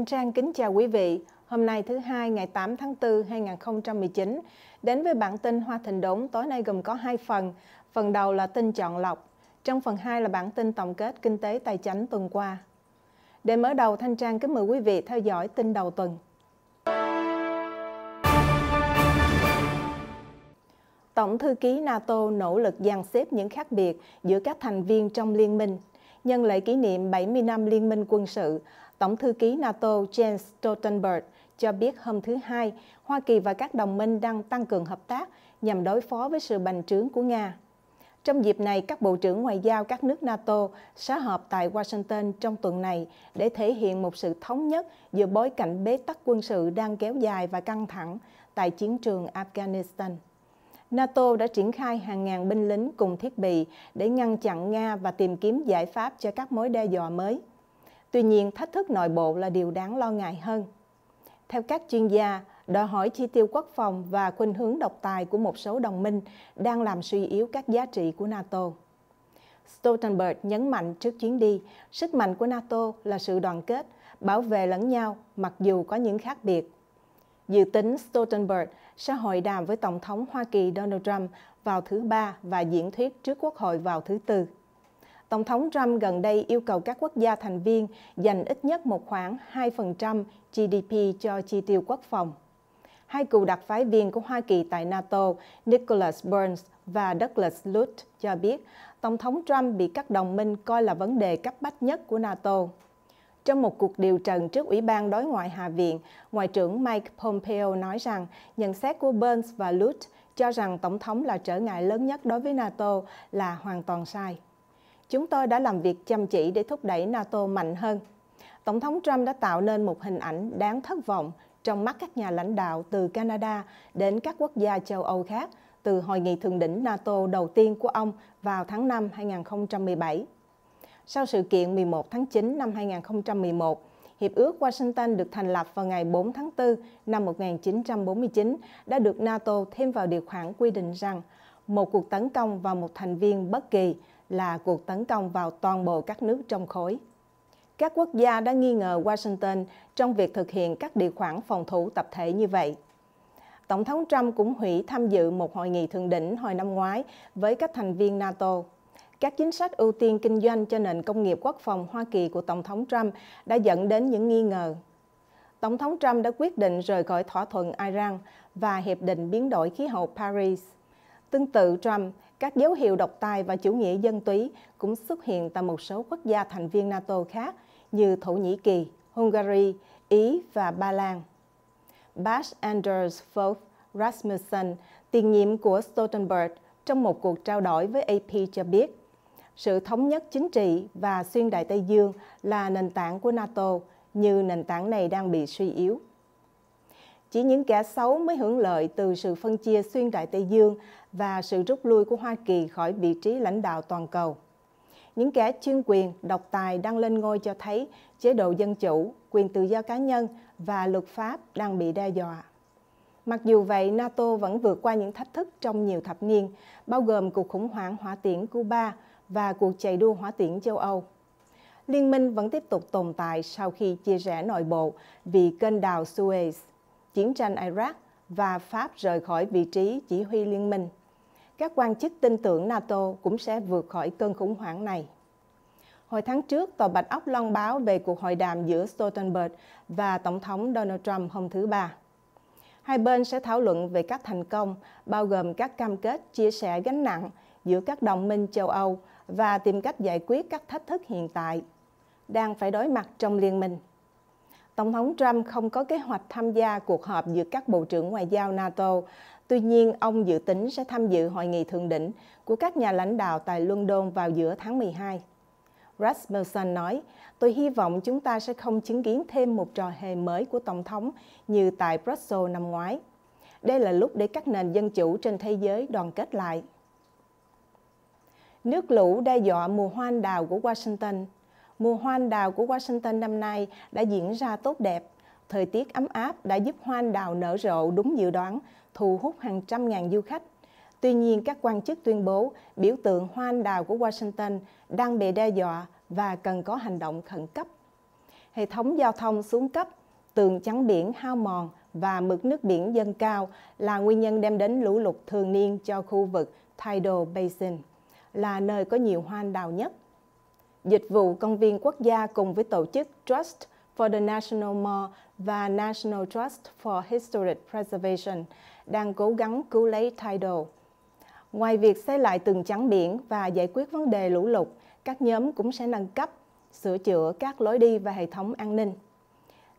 Thanh Trang kính chào quý vị. Hôm nay thứ hai ngày 8 tháng 4 2019 đến với bản tin Hoa Thịnh Đốn tối nay gồm có hai phần. Phần đầu là tin chọn lọc, trong phần 2 là bản tin tổng kết kinh tế tài chính tuần qua. Để mở đầu Thanh Trang kính mời quý vị theo dõi tin đầu tuần. Tổng thư ký NATO nỗ lực dàn xếp những khác biệt giữa các thành viên trong liên minh. Nhân lễ kỷ niệm 70 năm liên minh quân sự, Tổng thư ký NATO Jens Stoltenberg cho biết hôm thứ Hai, Hoa Kỳ và các đồng minh đang tăng cường hợp tác nhằm đối phó với sự bành trướng của Nga. Trong dịp này, các bộ trưởng ngoại giao các nước NATO sẽ họp tại Washington trong tuần này để thể hiện một sự thống nhất giữa bối cảnh bế tắc quân sự đang kéo dài và căng thẳng tại chiến trường Afghanistan. NATO đã triển khai hàng ngàn binh lính cùng thiết bị để ngăn chặn Nga và tìm kiếm giải pháp cho các mối đe dọa mới. Tuy nhiên, thách thức nội bộ là điều đáng lo ngại hơn. Theo các chuyên gia, đòi hỏi chi tiêu quốc phòng và khuynh hướng độc tài của một số đồng minh đang làm suy yếu các giá trị của NATO. Stoltenberg nhấn mạnh trước chuyến đi, sức mạnh của NATO là sự đoàn kết, bảo vệ lẫn nhau mặc dù có những khác biệt. Dự tính Stoltenberg sẽ hội đàm với Tổng thống Hoa Kỳ Donald Trump vào thứ Ba và diễn thuyết trước Quốc hội vào thứ Tư. Tổng thống Trump gần đây yêu cầu các quốc gia thành viên dành ít nhất một khoảng 2% GDP cho chi tiêu quốc phòng. Hai cựu đặc phái viên của Hoa Kỳ tại NATO, Nicholas Burns và Douglas Lute cho biết Tổng thống Trump bị các đồng minh coi là vấn đề cấp bách nhất của NATO. Trong một cuộc điều trần trước Ủy ban Đối ngoại Hạ viện, Ngoại trưởng Mike Pompeo nói rằng nhận xét của Burns và Lute cho rằng Tổng thống là trở ngại lớn nhất đối với NATO là hoàn toàn sai chúng tôi đã làm việc chăm chỉ để thúc đẩy NATO mạnh hơn. Tổng thống Trump đã tạo nên một hình ảnh đáng thất vọng trong mắt các nhà lãnh đạo từ Canada đến các quốc gia châu Âu khác từ hội nghị thượng đỉnh NATO đầu tiên của ông vào tháng 5 2017. Sau sự kiện 11 tháng 9 năm 2011, Hiệp ước Washington được thành lập vào ngày 4 tháng 4 năm 1949 đã được NATO thêm vào điều khoản quy định rằng một cuộc tấn công vào một thành viên bất kỳ là cuộc tấn công vào toàn bộ các nước trong khối. Các quốc gia đã nghi ngờ Washington trong việc thực hiện các điều khoản phòng thủ tập thể như vậy. Tổng thống Trump cũng hủy tham dự một hội nghị thượng đỉnh hồi năm ngoái với các thành viên NATO. Các chính sách ưu tiên kinh doanh cho nền công nghiệp quốc phòng Hoa Kỳ của Tổng thống Trump đã dẫn đến những nghi ngờ. Tổng thống Trump đã quyết định rời khỏi thỏa thuận Iran và Hiệp định Biến đổi Khí hậu Paris. Tương tự Trump, các dấu hiệu độc tài và chủ nghĩa dân túy cũng xuất hiện tại một số quốc gia thành viên NATO khác như Thổ Nhĩ Kỳ, Hungary, Ý và Ba Lan. Bas Anders Fogh Rasmussen, tiền nhiệm của Stoltenberg, trong một cuộc trao đổi với AP cho biết, sự thống nhất chính trị và xuyên đại Tây Dương là nền tảng của NATO, như nền tảng này đang bị suy yếu. Chỉ những kẻ xấu mới hưởng lợi từ sự phân chia xuyên đại Tây Dương và sự rút lui của Hoa Kỳ khỏi vị trí lãnh đạo toàn cầu. Những kẻ chuyên quyền, độc tài đang lên ngôi cho thấy chế độ dân chủ, quyền tự do cá nhân và luật pháp đang bị đe dọa. Mặc dù vậy, NATO vẫn vượt qua những thách thức trong nhiều thập niên, bao gồm cuộc khủng hoảng hỏa tiễn Cuba và cuộc chạy đua hỏa tiễn châu Âu. Liên minh vẫn tiếp tục tồn tại sau khi chia rẽ nội bộ vì kênh đào Suez chiến tranh Iraq và Pháp rời khỏi vị trí chỉ huy liên minh. Các quan chức tin tưởng NATO cũng sẽ vượt khỏi cơn khủng hoảng này. Hồi tháng trước, Tòa Bạch Ốc loan báo về cuộc hội đàm giữa Stoltenberg và Tổng thống Donald Trump hôm thứ Ba. Hai bên sẽ thảo luận về các thành công, bao gồm các cam kết chia sẻ gánh nặng giữa các đồng minh châu Âu và tìm cách giải quyết các thách thức hiện tại đang phải đối mặt trong liên minh. Tổng thống Trump không có kế hoạch tham gia cuộc họp giữa các bộ trưởng ngoại giao NATO. Tuy nhiên, ông dự tính sẽ tham dự hội nghị thượng đỉnh của các nhà lãnh đạo tại London vào giữa tháng 12. Rasmussen nói, tôi hy vọng chúng ta sẽ không chứng kiến thêm một trò hề mới của Tổng thống như tại Brussels năm ngoái. Đây là lúc để các nền dân chủ trên thế giới đoàn kết lại. Nước lũ đe dọa mùa hoa anh đào của Washington Mùa hoa anh đào của Washington năm nay đã diễn ra tốt đẹp. Thời tiết ấm áp đã giúp hoa anh đào nở rộ đúng dự đoán, thu hút hàng trăm ngàn du khách. Tuy nhiên, các quan chức tuyên bố biểu tượng hoa anh đào của Washington đang bị đe dọa và cần có hành động khẩn cấp. Hệ thống giao thông xuống cấp, tường chắn biển hao mòn và mực nước biển dâng cao là nguyên nhân đem đến lũ lụt thường niên cho khu vực Tidal Basin, là nơi có nhiều hoa anh đào nhất dịch vụ công viên quốc gia cùng với tổ chức Trust for the National Mall và National Trust for Historic Preservation đang cố gắng cứu lấy Tidal. Ngoài việc xây lại tường chắn biển và giải quyết vấn đề lũ lụt, các nhóm cũng sẽ nâng cấp, sửa chữa các lối đi và hệ thống an ninh.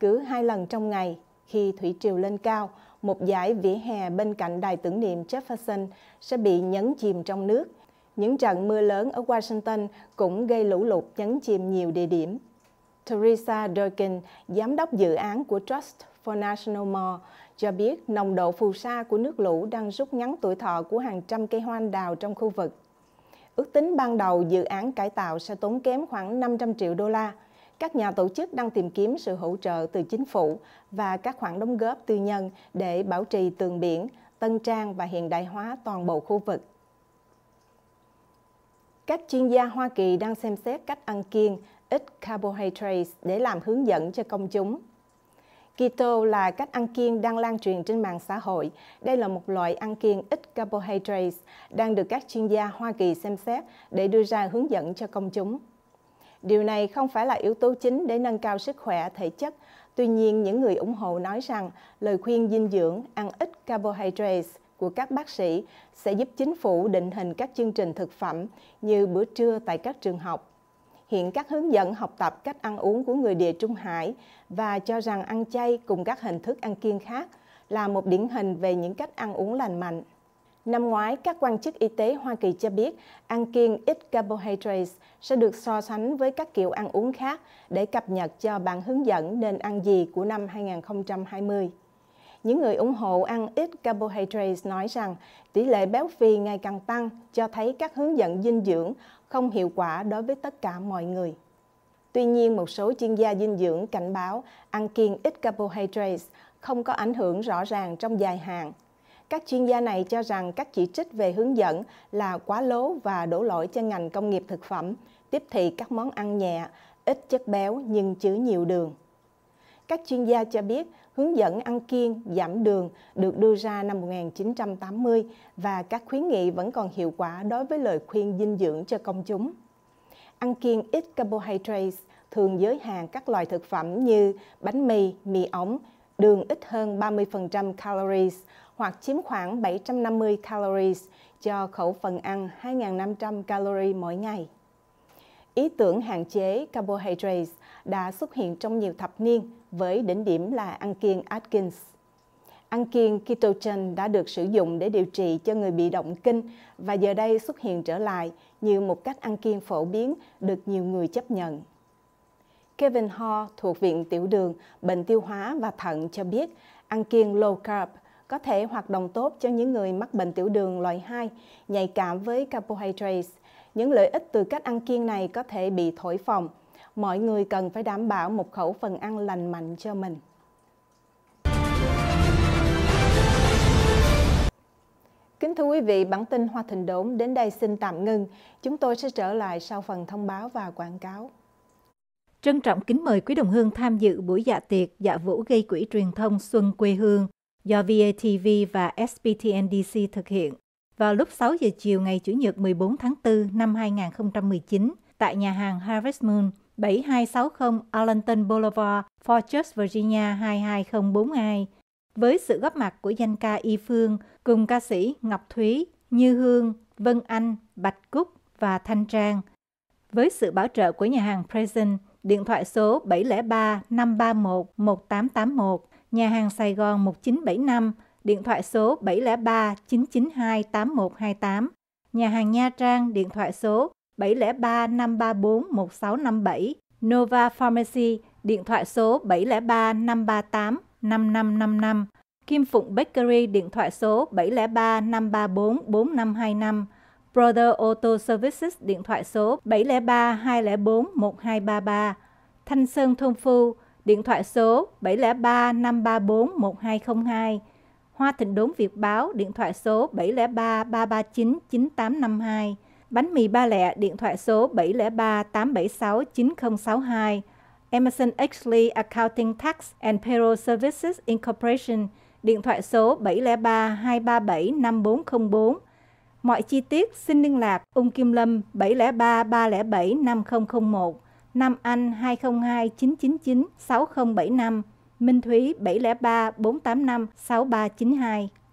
Cứ hai lần trong ngày, khi thủy triều lên cao, một dải vỉa hè bên cạnh đài tưởng niệm Jefferson sẽ bị nhấn chìm trong nước – những trận mưa lớn ở Washington cũng gây lũ lụt nhấn chìm nhiều địa điểm. Teresa Durkin, giám đốc dự án của Trust for National Mall, cho biết nồng độ phù sa của nước lũ đang rút ngắn tuổi thọ của hàng trăm cây hoa anh đào trong khu vực. Ước tính ban đầu dự án cải tạo sẽ tốn kém khoảng 500 triệu đô la. Các nhà tổ chức đang tìm kiếm sự hỗ trợ từ chính phủ và các khoản đóng góp tư nhân để bảo trì tường biển, tân trang và hiện đại hóa toàn bộ khu vực. Các chuyên gia Hoa Kỳ đang xem xét cách ăn kiêng ít carbohydrates để làm hướng dẫn cho công chúng. Keto là cách ăn kiêng đang lan truyền trên mạng xã hội. Đây là một loại ăn kiêng ít carbohydrates đang được các chuyên gia Hoa Kỳ xem xét để đưa ra hướng dẫn cho công chúng. Điều này không phải là yếu tố chính để nâng cao sức khỏe thể chất. Tuy nhiên, những người ủng hộ nói rằng lời khuyên dinh dưỡng ăn ít carbohydrates của các bác sĩ sẽ giúp chính phủ định hình các chương trình thực phẩm như bữa trưa tại các trường học. Hiện các hướng dẫn học tập cách ăn uống của người địa Trung Hải và cho rằng ăn chay cùng các hình thức ăn kiêng khác là một điển hình về những cách ăn uống lành mạnh. Năm ngoái, các quan chức y tế Hoa Kỳ cho biết ăn kiêng ít carbohydrates sẽ được so sánh với các kiểu ăn uống khác để cập nhật cho bản hướng dẫn nên ăn gì của năm 2020. Những người ủng hộ ăn ít carbohydrates nói rằng tỷ lệ béo phì ngày càng tăng cho thấy các hướng dẫn dinh dưỡng không hiệu quả đối với tất cả mọi người. Tuy nhiên, một số chuyên gia dinh dưỡng cảnh báo ăn kiêng ít carbohydrates không có ảnh hưởng rõ ràng trong dài hạn. Các chuyên gia này cho rằng các chỉ trích về hướng dẫn là quá lố và đổ lỗi cho ngành công nghiệp thực phẩm, tiếp thị các món ăn nhẹ, ít chất béo nhưng chứa nhiều đường. Các chuyên gia cho biết hướng dẫn ăn kiêng, giảm đường được đưa ra năm 1980 và các khuyến nghị vẫn còn hiệu quả đối với lời khuyên dinh dưỡng cho công chúng. Ăn kiêng ít carbohydrates thường giới hạn các loại thực phẩm như bánh mì, mì ống, đường ít hơn 30% calories hoặc chiếm khoảng 750 calories cho khẩu phần ăn 2.500 calories mỗi ngày. Ý tưởng hạn chế carbohydrates đã xuất hiện trong nhiều thập niên với đỉnh điểm là ăn kiêng Atkins. Ăn kiêng ketogen đã được sử dụng để điều trị cho người bị động kinh và giờ đây xuất hiện trở lại như một cách ăn kiêng phổ biến được nhiều người chấp nhận. Kevin Ho thuộc Viện Tiểu đường, Bệnh tiêu hóa và Thận cho biết ăn kiêng low carb có thể hoạt động tốt cho những người mắc bệnh tiểu đường loại 2, nhạy cảm với carbohydrates. Những lợi ích từ cách ăn kiêng này có thể bị thổi phồng – mọi người cần phải đảm bảo một khẩu phần ăn lành mạnh cho mình. Kính thưa quý vị, bản tin Hoa Thịnh Đốn đến đây xin tạm ngưng. Chúng tôi sẽ trở lại sau phần thông báo và quảng cáo. Trân trọng kính mời quý đồng hương tham dự buổi dạ tiệc dạ vũ gây quỹ truyền thông Xuân Quê Hương do VATV và SPTNDC thực hiện vào lúc 6 giờ chiều ngày Chủ nhật 14 tháng 4 năm 2019 tại nhà hàng Harvest Moon, 7260 Arlington Boulevard, Fort Worth, Virginia 22042 với sự góp mặt của danh ca Y Phương cùng ca sĩ Ngọc Thúy, Như Hương, Vân Anh, Bạch Cúc và Thanh Trang. Với sự bảo trợ của nhà hàng Present, điện thoại số 703 531 1881, nhà hàng Sài Gòn 1975, điện thoại số 703 992 8128, nhà hàng Nha Trang điện thoại số 703 534 1657, Nova Pharmacy, điện thoại số 703 538 5555, Kim Phụng Bakery, điện thoại số 703 534 4525, Brother Auto Services, điện thoại số 703 204 1233, Thanh Sơn Thôn Phu, điện thoại số 703 534 1202, Hoa Thịnh Đốn Việt Báo, điện thoại số 703 339 9852, Bánh mì ba lẹ, điện thoại số 703 876 9062. Emerson Exley Accounting Tax and Payroll Services Incorporation, điện thoại số 703 237 5404. Mọi chi tiết xin liên lạc Ung Kim Lâm 703 307 5001, Nam Anh 202 999 6075, Minh Thúy 703 485 6392.